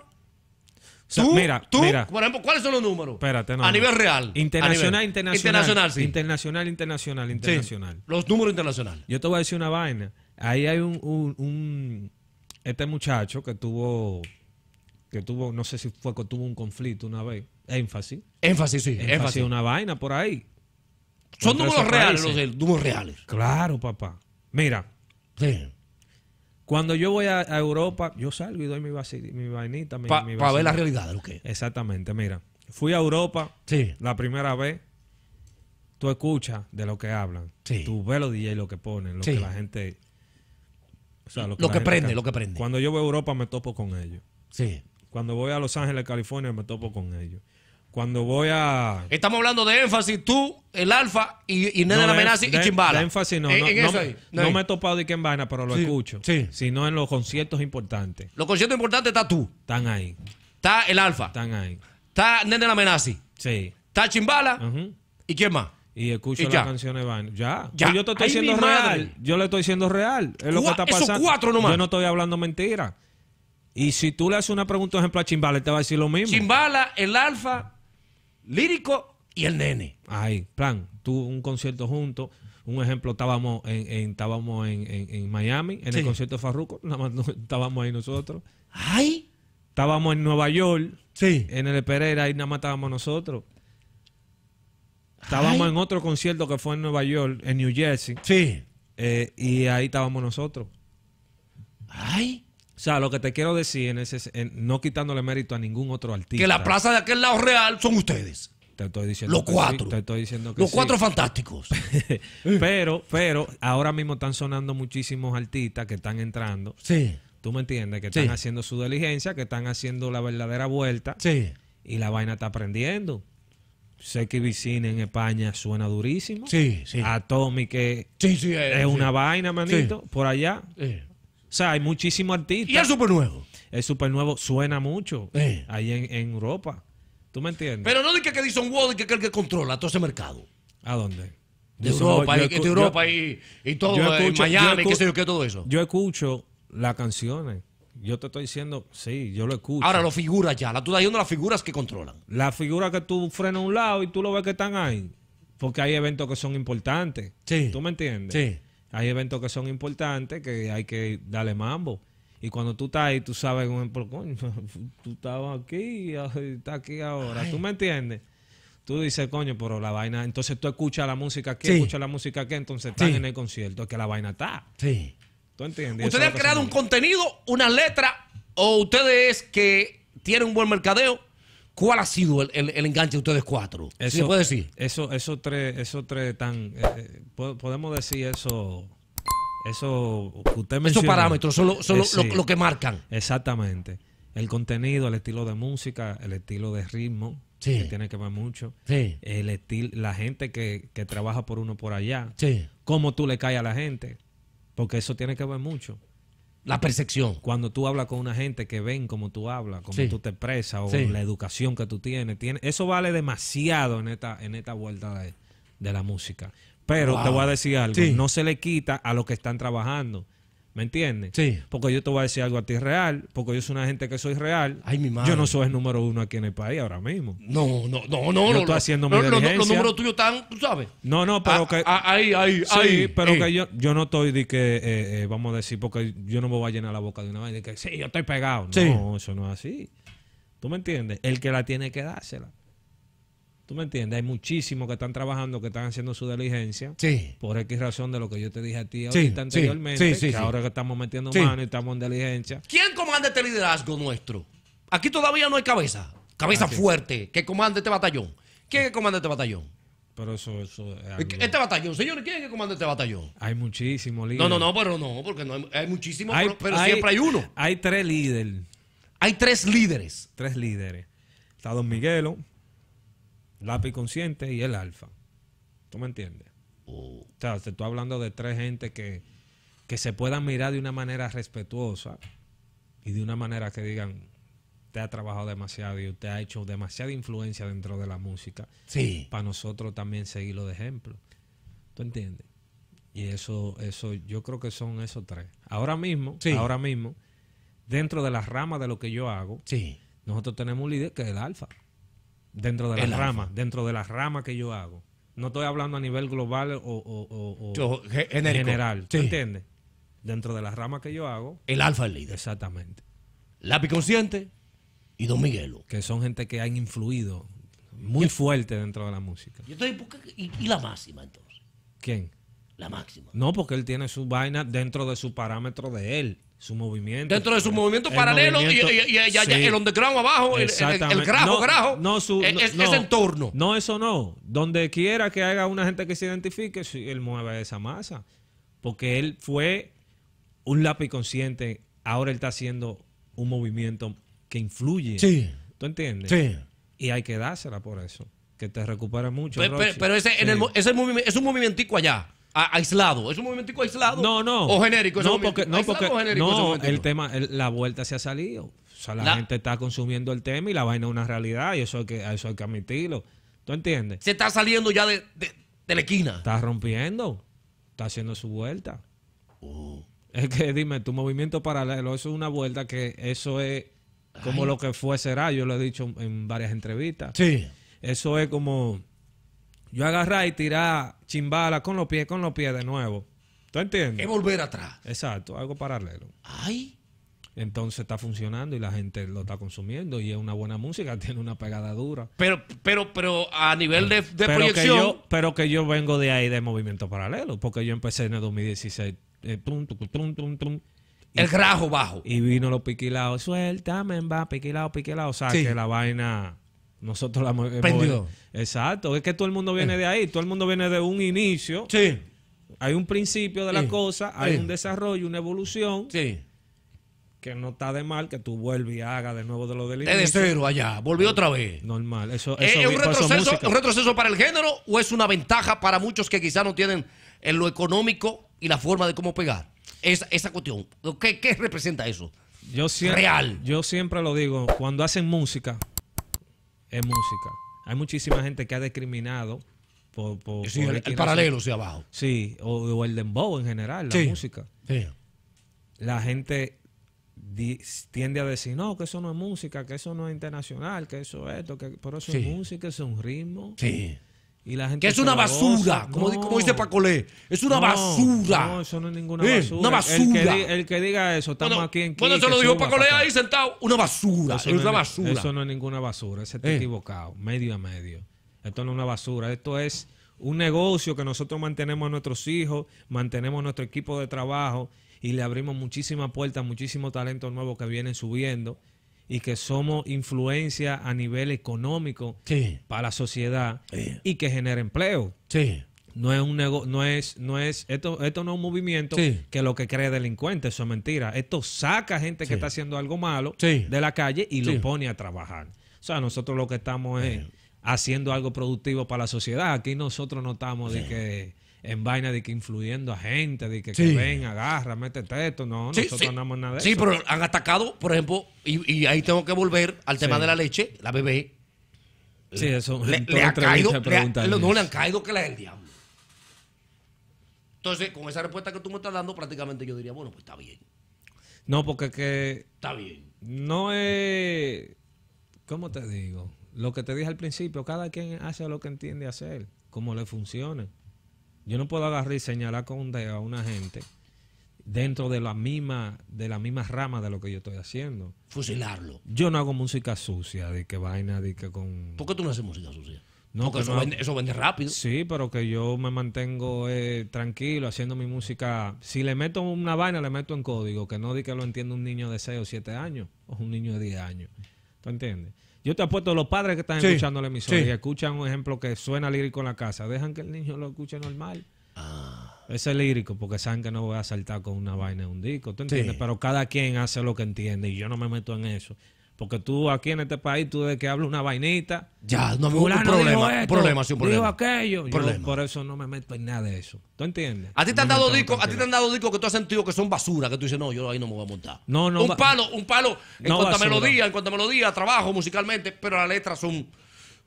tú, mira, tú, mira. por ejemplo, ¿cuáles son los números? Espérate, A nivel real. Internacional, internacional. Internacional, sí. Internacional, internacional, internacional. los números internacionales. Yo te voy a decir una vaina. Ahí hay un, un, un este muchacho que tuvo que tuvo, no sé si fue que tuvo un conflicto una vez. Énfasis. Énfasis, sí. Énfasis, una vaina por ahí. Son números reales, los números reales. Claro, papá. Mira. Sí. Cuando yo voy a, Europa, yo salgo y doy mi, vainita, mi vainita. Para ver la realidad de lo que es. Exactamente, mira. Fui a Europa la primera vez. Tú escuchas de lo que hablan. Tú ves los DJs, lo que ponen, lo que la gente. O sea, lo que, prende, lo que prende. Cuando yo voy a Europa me topo con ellos. Sí. Cuando voy a Los Ángeles, California, me topo con ellos. Cuando voy a. Estamos hablando de énfasis, tú, el Alfa y, Nene no, la Amenaza y Chimbala. énfasis no. no, me, he topado de vaina, pero lo escucho. Sí. Sino en los conciertos importantes. Los conciertos importantes está tú. Están ahí. Está el Alfa. Están ahí. Está Nene la Amenaza. Sí. Está Chimbala. ¿Y quién más? Y escucho las canciones van. Ya. yo te estoy diciendo real. Yo le estoy diciendo real. Es lo que está pasando. cuatro Yo no estoy hablando mentira. Y si tú le haces una pregunta, por ejemplo, a Chimbala, te va a decir lo mismo. Chimbala, el Alfa lírico y el nene. Ay, plan, tuvo un concierto juntos. Un ejemplo, estábamos en, estábamos en, Miami, en el concierto de Farruko, <laughs> nada más estábamos ahí nosotros. ¡Ay! Estábamos en Nueva York, sí. en el Pereira, ahí nada más estábamos nosotros. Estábamos en otro concierto que fue en Nueva York, en New Jersey. Sí. Eh, y ahí estábamos nosotros. ¡Ay! O sea, lo que te quiero decir, en no quitándole mérito a ningún otro artista. Que la plaza de aquel lado real son ustedes. Te estoy diciendo los cuatro. te estoy diciendo que los cuatro fantásticos. <laughs> pero, pero, ahora mismo están sonando muchísimos artistas que están entrando. Sí. ¿Tú me entiendes? Que están haciendo su diligencia, que están haciendo la verdadera vuelta. Sí. Y la vaina está aprendiendo. Sé que Vicine en España suena durísimo. Sí, sí. Atomic sí, sí, es, eh, es una vaina, manito, por allá. Sí. O sea, hay muchísimos artistas. Y el super nuevo. Es super nuevo, suena mucho ahí en, Europa. ¿Tú me entiendes? Pero no de que Edison Wall, que es el que controla todo ese mercado. ¿A dónde? De este Europa, y, todo, eh, Miami, qué sé yo, qué todo eso. Yo escucho las canciones. Yo te estoy diciendo, sí, yo lo escucho. Ahora, lo figuras ya. La, tú estás las figuras que controlan. Las figuras que tú frenas a un lado y tú lo ves que están ahí. Porque hay eventos que son importantes. Sí. ¿Tú me entiendes? Sí. Hay eventos que son importantes que hay que darle mambo. Y cuando tú estás ahí, tú sabes, por coño, <laughs> tú estabas aquí, y estás aquí ahora. ¿Tú me entiendes? Tú dices, coño, pero la vaina. Entonces tú escuchas la música aquí, escuchas la música aquí, entonces estás en el concierto, es que la vaina está. Sí. ¿Tú entiendes? Ustedes han creado un contenido, una letra, o ustedes que tienen un buen mercadeo ¿Cuál ha sido el, enganche de ustedes cuatro? se puede decir? Eso, eso tres, eso tres tan, eh, eh, podemos decir eso, eso usted mencionó. Esos parámetros son, lo, eh, lo, que marcan. Exactamente. El contenido, el estilo de música, el estilo de ritmo, Sí. que tiene que ver mucho. Sí. El estilo, la gente que, que, trabaja por uno por allá. Sí. Cómo tú le caes a la gente. Porque eso tiene que ver mucho. La percepción. Cuando tú hablas con una gente que ven cómo tú hablas, cómo tú te expresas o la educación que tú tienes, tiene, eso vale demasiado en esta, en esta vuelta de, la música. Pero te voy a decir algo, no se le quita a los que están trabajando. ¿Me entiendes? Sí. Porque yo te voy a decir algo a ti real, porque yo soy una gente que soy real. Ay, mi madre. Yo no soy el número uno aquí en el país ahora mismo. No, no, no, no. Yo no, estoy haciendo no, mi diligencia. Los números tuyos están, tú sabes. No, no, pero ah, que... Ah, ahí, ahí, sí, ahí. pero eh. que yo, yo no estoy de que, eh, eh, vamos a decir, porque yo no me voy a llenar la boca de una vez de que, sí, yo estoy pegado. Sí. No, eso no es así. ¿Tú me entiendes? El que la tiene que dársela. Tú me entiendes, hay muchísimos que están trabajando, que están haciendo su diligencia. Sí. Por X razón de lo que yo te dije a ti ahorita anteriormente, ahora que estamos metiendo mano y estamos en diligencia. ¿Quién comanda este liderazgo nuestro? Aquí todavía no hay cabeza. Cabeza fuerte que comanda este batallón. ¿Quién comanda este batallón? Pero eso, eso es Este batallón, señores, ¿quién es que comanda este batallón? Hay muchísimos líderes. No, no, no, pero no, porque hay, muchísimos, pero, siempre hay uno. Hay tres líderes. Hay tres líderes. Tres líderes. Está Don Miguelo, Lápiz Consciente y el Alfa. ¿Tú me entiendes? Oh. O sea, te estoy hablando de tres gente que, se puedan mirar de una manera respetuosa y de una manera que digan, te ha trabajado demasiado y usted ha hecho demasiada influencia dentro de la música. Sí. Para nosotros también seguirlo de ejemplo. ¿Tú entiendes? Y eso, eso, yo creo que son esos tres. Ahora mismo, ahora mismo, dentro de las ramas de lo que yo hago, sí. nosotros tenemos un líder que es el alfa. Dentro de las ramas, dentro de las ramas que yo hago. No estoy hablando a nivel global o, general. ¿se entiende? Dentro de las ramas que yo hago. El alfa es líder. Exactamente. Lápiz Consciente y Don Miguelo. Que son gente que han influido muy fuerte dentro de la música. ¿Y la máxima entonces? ¿Quién? La máxima. No, porque él tiene su vaina dentro de su parámetro de él su movimiento. Dentro de su movimiento paralelo y, y, el underground abajo, el, grajo, grajo. E- es, ese entorno. No, eso no. Donde quiera que haga una gente que se identifique, él mueve esa masa. Porque él fue un lápiz consciente, ahora él está haciendo un movimiento que influye. Sí. ¿Tú entiendes? Sí. Y hay que dársela por eso. Que te recupera mucho. Pero, ese, es un movimentico allá aislado. ¿Es un movimiento aislado? No, no. ¿O genérico? No, porque, no, porque no, el tema, la vuelta se ha salido. O sea, la, gente está consumiendo el tema y la vaina es una realidad y eso hay que, eso hay admitirlo. ¿Tú entiendes? Se está saliendo ya de, de, la esquina. Está rompiendo. Está haciendo su vuelta. Oh. Es que dime, tu movimiento paralelo, eso es una vuelta que eso es como lo que fue será. Yo lo he dicho en varias entrevistas. Sí. Eso es como yo agarré y tirar chimbala con los pies, con los pies de nuevo. ¿Tú entiendes? Es volver atrás. Exacto, algo paralelo. Ay. Entonces está funcionando y la gente lo está consumiendo y es una buena música, <laughs> tiene una pegada dura. Pero, pero, pero a nivel de, pero proyección. Que yo, pero que yo vengo de ahí de movimiento paralelo, porque yo empecé en el 2016. Eh, el grajo bajo. Y vino los piquilados. Suéltame, va, piquilado, piquilado. O sea, que la vaina nosotros la hemos... Exacto, es que todo el mundo viene eh. de ahí, todo el mundo viene de un inicio. Sí. Hay un principio de la cosa, hay un desarrollo, una evolución. Sí. Que no está de mal que tú vuelves y hagas de nuevo de lo del inicio. De cero allá, volvió eh, otra vez. Normal, eso, eh, ¿Es un retroceso, un retroceso para el género o es una ventaja para muchos que quizás no tienen en lo económico y la forma de cómo pegar? Esa, esa cuestión, ¿Qué, representa eso? Yo Real. Yo siempre lo digo, cuando hacen música, es música. Hay muchísima gente que ha discriminado por... por, paralelo hacia abajo. Sí, o, el dembow en general, la música. Sí. La gente tiende a decir, no, que eso no es música, que eso no es internacional, que eso es esto, que por eso es música, es un ritmo. Sí la gente que es una basura, como, dice Pacolé. Es una basura. No, eso no es ninguna basura. Eh, una basura. El que, diga, eso, estamos aquí en Cuando se lo dijo Pacolé ahí sentado. Una basura. es una basura. Eso no es ninguna basura. Ese está eh. equivocado. Medio a medio. Esto no es una basura. Esto es un negocio que nosotros mantenemos a nuestros hijos, mantenemos nuestro equipo de trabajo y le abrimos muchísimas puertas, muchísimos talentos nuevos que vienen subiendo y que somos influencia a nivel económico para la sociedad y que genera empleo. No es un no es, no es, esto, esto no es un movimiento que lo que cree delincuente, eso es mentira. Esto saca gente que está haciendo algo malo de la calle y lo pone a trabajar. O sea, nosotros lo que estamos es haciendo algo productivo para la sociedad. Aquí nosotros no estamos de que en vaina de que influyendo a gente, de que, ven, agarra, métete esto. No, nosotros no andamos nada de eso. Sí, pero han atacado, por ejemplo, y, ahí tengo que volver al tema de la leche, la bebé. Sí, eso. Le, ha caído, no, le han caído que la el diablo. Entonces, con esa respuesta que tú me estás dando, prácticamente yo diría, bueno, pues está bien. No, porque que... Está bien. No es... ¿Cómo te digo? Lo que te dije al principio, cada quien hace lo que entiende hacer, como le funcione. Yo no puedo agarrar y señalar con un dedo a una gente dentro de la misma de la misma rama de lo que yo estoy haciendo. Fusilarlo. Yo no hago música sucia, de que vaina, de que con. ¿Por qué tú no haces música sucia? No, Porque eso, vende, rápido. Sí, pero que yo me mantengo eh, tranquilo haciendo mi música. Si le meto una vaina, le meto en código, que no di que lo entienda un niño de 6 o 7 años o un niño de 10 años. ¿Tú entiendes? Yo te apuesto, los padres que están escuchando la emisora y escuchan un ejemplo que suena lírico en la casa, dejan que el niño lo escuche normal. Ah. Ese es lírico, porque saben que no voy a saltar con una vaina de un disco, ¿tú entiendes? Pero cada quien hace lo que entiende y yo no me meto en eso. Porque tú aquí en este país, tú de que hablas una vainita. Ya, no me un problema. Esto, problema, sí, un problema. Digo aquello. por eso no me meto en nada de eso. ¿Tú entiendes? A ti te han dado discos, a ti te han dado discos que tú has sentido que son basura, que tú dices, no, yo ahí no me voy a montar. No, no. Un palo, un palo en cuanto a melodía, en cuanto a melodía, trabajo musicalmente, pero las letras son.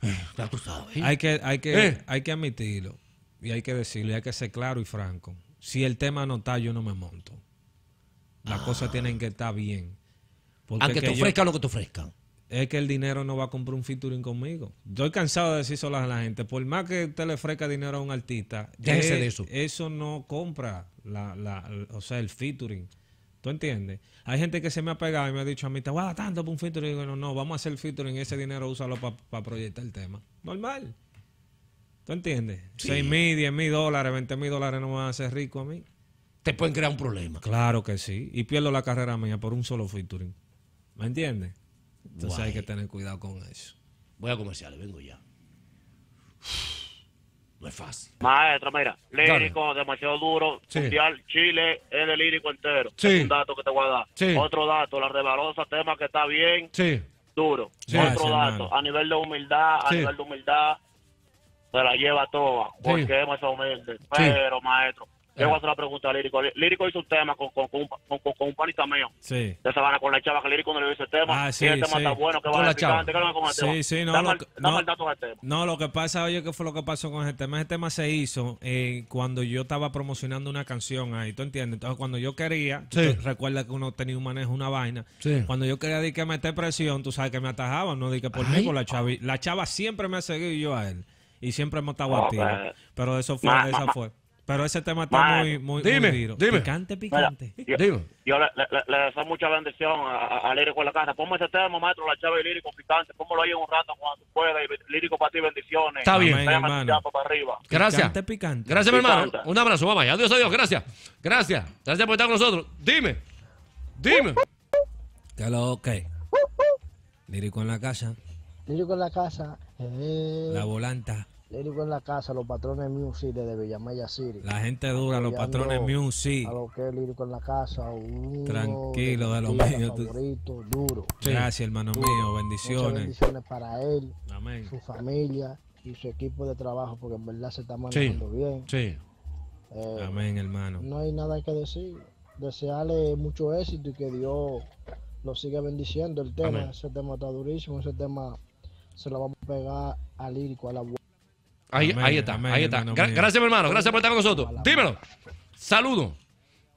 Eh, ya tú sabes. Hay que, hay que, eh. hay que admitirlo. Y hay que decirlo, y hay que ser claro y franco. Si el tema no está, yo no me monto. Las ah. cosas tienen que estar bien. Aunque te ofrezcan lo que te ofrezcan. Es que el dinero no va a comprar un featuring conmigo. Estoy cansado de decir solas a la gente. Por más que usted le ofrezca dinero a un artista, eh, eso. no compra la, o sea, el featuring. ¿Tú entiendes? Hay gente que se me ha pegado y me ha dicho a mí, te voy a dar tanto por un featuring. Y digo, no, no, vamos a hacer el featuring ese dinero úsalo para proyectar el tema. Normal. ¿Tú entiendes? 6 mil, 10 mil dólares, 20 mil dólares no me van a hacer rico a mí. Te pueden crear un problema. Claro que sí. Y pierdo la carrera mía por un solo featuring. ¿Me entiendes? Entonces hay que tener cuidado con eso. Voy a comerciales, vengo ya. No es fácil. Maestro, mira, lírico, demasiado duro. Mundial Chile es el lírico entero. un dato que te voy a dar. Otro dato, la rebarosa tema que está bien. Duro. Otro dato, a nivel de humildad, a nivel de humildad, se la lleva toda. Porque es más humilde. Pero, maestro, yo voy a hacer una pregunta a Lírico. Lírico hizo un tema con, con, con, con, con un panita mío. Sí. De Sabana con la chava, que Lírico no le hizo el tema. Ah, sí, y el tema está bueno, que va a picante, sí, Sí, no. lo, que, no, No, lo que pasa, oye, ¿qué fue lo que pasó con ese tema? Ese tema se hizo eh, cuando yo estaba promocionando una canción ahí, ¿tú entiendes? Entonces, cuando yo quería, recuerda que uno tenía un manejo, una vaina. Cuando yo quería decir que me esté presión, tú sabes que me atajaban, no di que por mí con la chava. La chava siempre me ha seguido yo a él. Y siempre hemos estado activos. Ah, pues. Pero eso fue, esa fue. Pero ese tema está muy, muy, dime, Picante, picante. yo, dime. yo le, doy mucha bendición a, en la casa. Ponme ese tema, maestro, la chave y Lírico picante. Póngalo ahí un rato cuando pueda. Y Lírico para ti, bendiciones. Está bien, hermano. Para arriba. Gracias. Picante, picante. Gracias, mi hermano. Un abrazo, mamá. Adiós, adiós. Gracias. Gracias. Gracias por estar con nosotros. Dime. Dime. Que lo ok. Lírico en la casa. Lírico en la casa. Eh. La volanta. Lírico en la casa, los patrones Music de Villamaya City. La gente dura, los patrones Music. A lo que es Lírico en la casa. Tranquilo, de los medios. Favorito, duro. Gracias, hermano mío. Bendiciones. bendiciones para él, su familia y su equipo de trabajo, porque en verdad se está manejando bien. Sí. Eh, Amén, hermano. No hay nada que decir. Desearle mucho éxito y que Dios lo siga bendiciendo. El tema, ese tema está durísimo. Ese tema se lo vamos a pegar al Lírico, a la Ahí, ahí está, ahí está. gracias, mi hermano. Gracias por estar con nosotros. Dímelo. Saludo.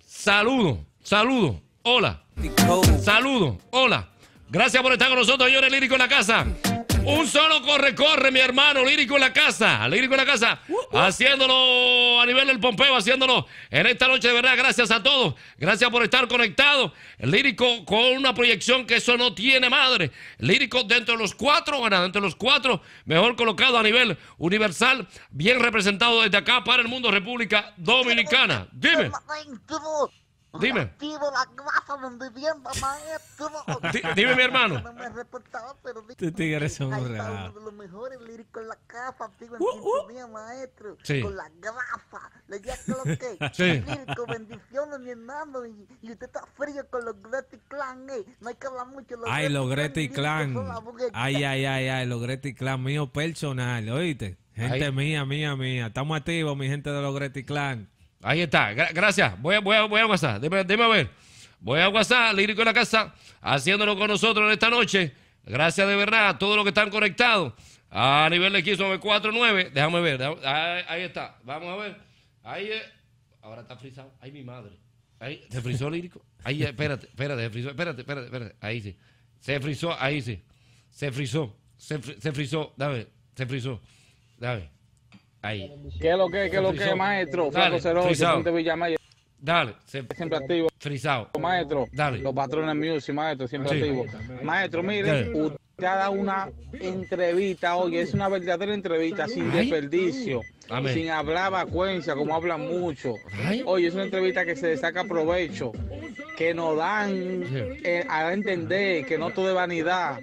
Saludo. Saludo. Hola. Saludo. Hola. Gracias por estar con nosotros, señores líricos en la casa. Un solo corre, corre, mi hermano. Lírico en la casa. Lírico en la casa. Uh, uh. Haciéndolo a nivel del Pompeo, haciéndolo en esta noche. De verdad, gracias a todos. Gracias por estar conectados. Lírico con una proyección que eso no tiene madre. Lírico dentro de los cuatro, bueno, dentro de los cuatro, mejor colocado a nivel universal. Bien representado desde acá para el mundo, República Dominicana. Dime. Dime. la <laughs> dime, mi hermano. No me reportaba, pero Tú este tigres un uno de los mejores líricos en la casa, vivo en uh, sintonía, uh. maestro. Sí. Con la grasa. Le dije lo que. <laughs> Sí. Lírico, bendiciones, mi hermano. Y, usted está frío con los Gretti Clan, eh. No hay que hablar mucho. Los ay, los Gretti Clan. Ay, ay, ay, ay, los Gretti Clan mío personal, oíste. Gente mía, mía, mía. Estamos activos, mi gente de los Gretti Clan. Ahí está. gracias. Voy a, voy, a, voy a WhatsApp. déjame a ver. Voy a WhatsApp, Lírico en la Casa, haciéndolo con nosotros en esta noche. Gracias de verdad a todos los que están conectados. A nivel de x 949 Déjame ver. ahí, está. Vamos a ver. Ahí. es, Ahora está frisado. Ahí mi madre. ¿Se frizó lírico? Ahí, espérate, espérate, se frizó. Espérate, espérate, espérate. Ahí sí. Se frizó, ahí sí. Se frizó. Se, frizó. Dame. Se frizó. Dame. ¿Qué es lo que, qué es lo que, maestro? Dale, Dale. Siempre activo. Frisado. Maestro. Los patrones music, maestro, siempre activo. Maestro, mire, usted ha dado una entrevista hoy. Es una verdadera entrevista sin desperdicio. Sin hablar vacuencia, como hablan mucho. Hoy Oye, es una entrevista que se destaca provecho. Que nos dan eh, a entender que no todo de vanidad.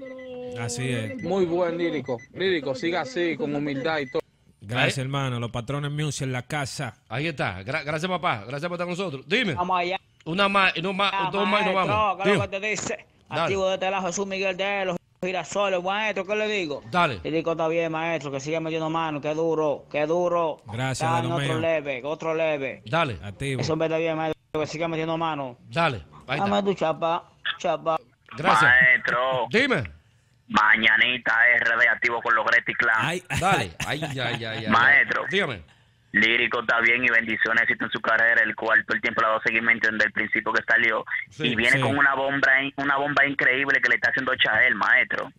Así es. Muy buen lírico. Lírico, siga así, con humildad y todo. Gracias, hermano. Los patrones Music en la casa. Ahí está. gracias, papá. Gracias por estar con nosotros. Dime. Vamos allá. Una más, y más, dos más y nos vamos. ¿Qué es lo que te dice? Activo de Tela Jesús Miguel de los girasoles, maestro, ¿qué le digo? Dale. Le digo, está bien, maestro, que siga metiendo mano, Qué duro, qué duro. Gracias, Dale, otro leve, otro leve. Dale, activo. Eso me está bien, maestro, que siga metiendo mano. Dale, Dame tu chapa, chapa. Gracias. Maestro. Dime. Mañanita RD activo con los Gretis Clan. <laughs> dale. Maestro. Lírico está bien y bendiciones éxito en su carrera, el cuarto, el tiempo la va seguimiento desde el principio que salió. y viene con una bomba una bomba increíble que le está haciendo el maestro.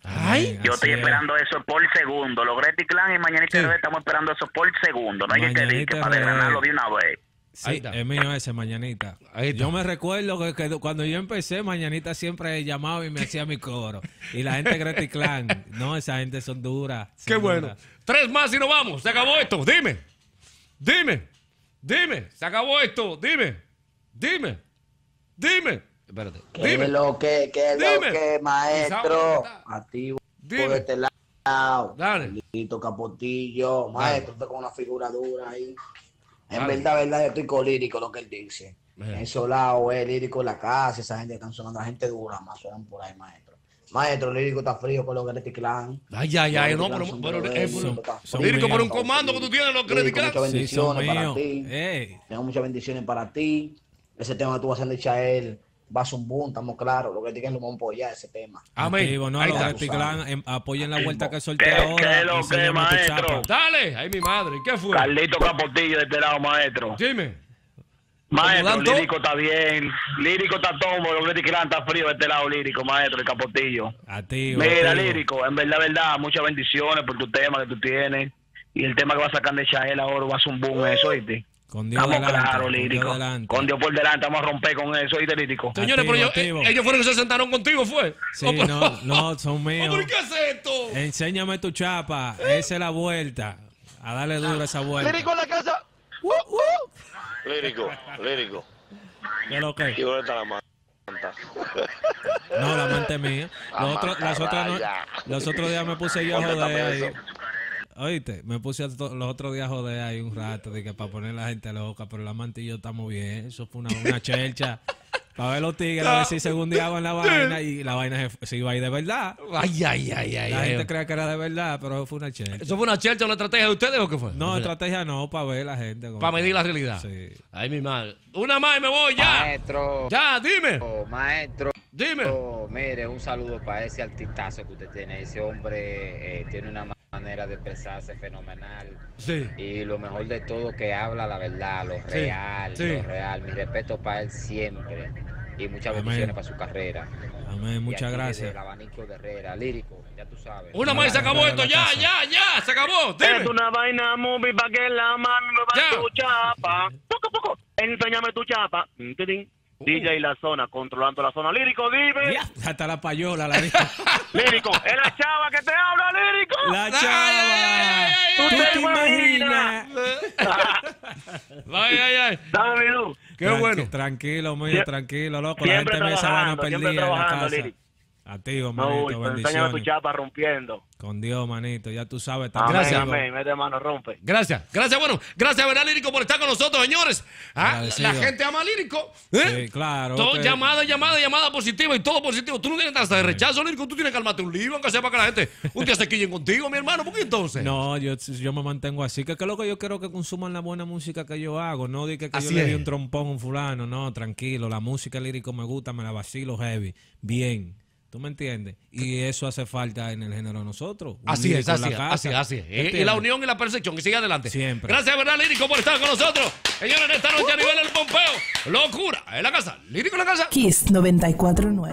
Yo estoy esperando eso por segundo. Los Gretis Clan y Mañanita RD estamos esperando eso por segundo. No hay que decir que para de una vez. Sí, es mío ese, Mañanita. Yo me recuerdo que, cuando yo empecé, Mañanita siempre llamaba y me hacía mi coro. Y la gente Greta este Clan. No, esa gente son duras. Qué bueno. Tres más y nos vamos. Se acabó esto. Dime. Dime. Dime. Se acabó esto. Dime. Dime. Dime. Espérate. Dime. lo que, que lo que, maestro? Activo. Por este lado. Dale. Lito Capotillo. Maestro, usted con una figura dura ahí. En verdad, verdad, yo estoy colírico lo que él dice. Eh, en solado lado lírico la casa, esa gente están sonando, la gente dura más, suenan por ahí, maestro. Maestro, lírico está frío con los Gretic este Clan. Ay, ay, ay, no, eh, pero, lírico por un comando que tú tienes los créditos. Clan. Muchas bendiciones para ti. Eh. Tengo muchas bendiciones para ti. Ese tema que tú vas a hacer a él va a ser un boom, estamos claros. Lo que digan lo vamos a apoyar ese tema. Amén. Ah, Activo, no, ahí apoyen apoyen la vuelta que solté ¿Qué, ahora. ¿Qué lo que, maestro? Dale, ahí mi madre. ¿Qué fue? Carlito Capotillo de este lado, maestro. Dime. Maestro, lírico está bien. Lírico está todo Lo que está frío de este lado, lírico, maestro, el Capotillo. Activo, Mira, lírico, en verdad, verdad, muchas bendiciones por tu tema que tú tienes. Y el tema que vas a sacar de Chael ahora va a ser un boom, eso, ¿viste? Con Dios por delante, vamos a romper con eso, y lírico. Señores, pero yo, ellos fueron que se sentaron contigo, ¿fue? Sí, no, no, son <laughs> míos. ¿Por qué es esto? Enséñame tu chapa, esa es la vuelta. A darle duro esa vuelta. Lírico en la casa. Uh, uh. Lírico, lírico. lo que? la No, la mente mía. Los, otros las otras los otros días me puse yo joder Oíste, me puse los otros días a joder ahí un rato de que para poner la gente loca, pero la mantillo estamos bien. Eso fue una, una chelcha. <laughs> Para ver los tigres, a ver si según día en la vaina y la vaina se, iba a ir de verdad. Ay, ay, ay, ay. La gente creía que era de verdad, pero eso fue una chercha ¿Eso fue una chelcha, una estrategia de ustedes o qué fue? No, estrategia no, para ver la gente. Para medir la realidad. Sí. Ay, mi madre. Una más y me voy ya. Maestro. Ya, dime. Oh, maestro. Dime. Oh, mire, un saludo para ese artistazo que usted tiene. Ese hombre eh, tiene una de expresarse fenomenal. Sí. Y lo mejor de todo que habla la verdad, lo real, lo real. Mi respeto para él siempre. Y muchas Amén. bendiciones para su carrera. Amén, muchas gracias. El abanico Herrera, lírico, ya tú sabes. Una más, se acabó esto, ya, ya, ya, se acabó. Dime. Es una vaina movie para que la mami me va chapa. Poco, poco, enséñame tu chapa. Mm, DJ La Zona, controlando la zona. Lírico, dime. hasta la payola la dijo. <laughs> lírico, es la chava que te habla, lírico. La chava. ¿Tú, te, imaginas? ay, ay, ay. <laughs> Dame luz. Qué bueno. Tranquilo, muy tranquilo, loco. la gente me sabana ah, perdida en la casa. Lírico. A ti, oh, manito, no, bendiciones. tu chapa rompiendo. Con Dios, manito, ya tú sabes. Amén, gracias. Amén, mete mano, rompe. Gracias, gracias, bueno, gracias, Verá Lírico, por estar con nosotros, señores. Ah, la gente ama Lírico. ¿eh? Sí, claro. Todo llamada, llamada, llamada positiva y todo positivo. Tú no tienes hasta de rechazo, Lírico, tú tienes que armarte un libro, aunque sea para que la gente un día se quillen contigo, mi hermano, ¿por qué entonces? No, yo, yo me mantengo así, que es lo que yo quiero que consuman la buena música que yo hago, no diga que, que yo le di un trompón a un fulano, no, tranquilo, la música lírico me gusta, me la vacilo heavy, bien. ¿Tú me entiendes? Y eso hace falta en el género de nosotros. Así es, así, así, así es, Y la unión y la percepción. que sigue adelante. Siempre. Gracias, verdad, Lírico, por estar con nosotros. Señores, esta noche a nivel del Pompeo. Locura. En la casa. Lírico en la casa. Kiss 94.9.